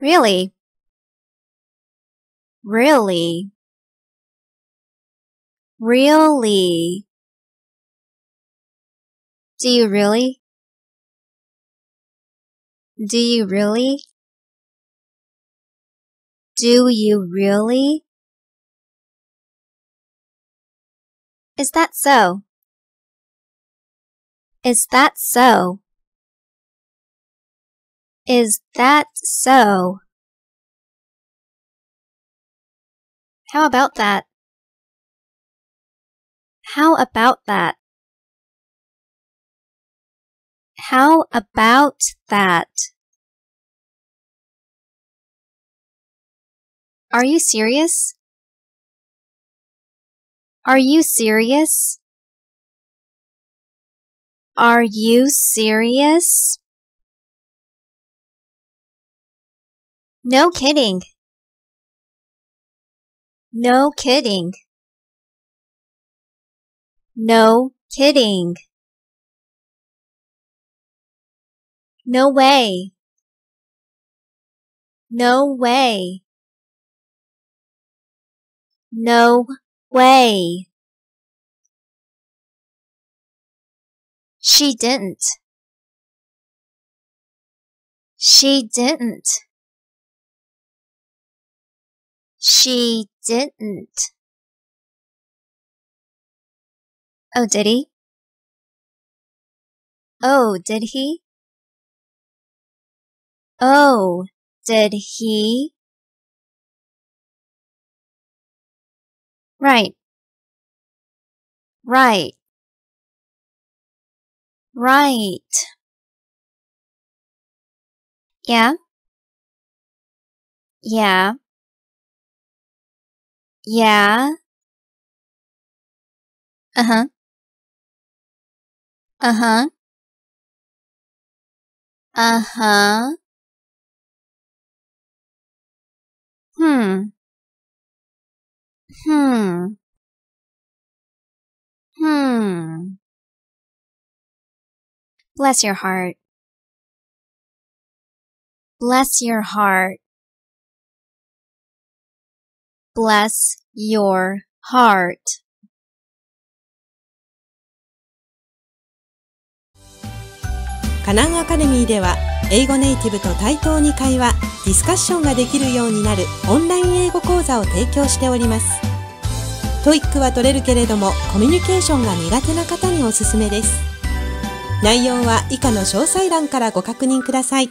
really, really, really. Do you really? Do you really? Do you really? Is that so? Is that so? Is that so? How about that? How about that? How about that? Are you serious? Are you serious? Are you serious? No kidding. No kidding. No kidding. No way. No way. No way. She didn't. She didn't. She didn't. Oh, did he? Oh, did he? Oh, did he? Right. Right. Right. Yeah. Yeah. Yeah. Uh huh. Uh huh. Uh huh. Hmm. Hmm. Hmm. Bless your heart. Bless your heart. bless your heart. カナンアカデミーでは英語ネイティブと対等に会話ディスカッションができるようになるオンライン英語講座を提供しておりますトイックは取れるけれどもコミュニケーションが苦手な方におすすめです内容は以下の詳細欄からご確認ください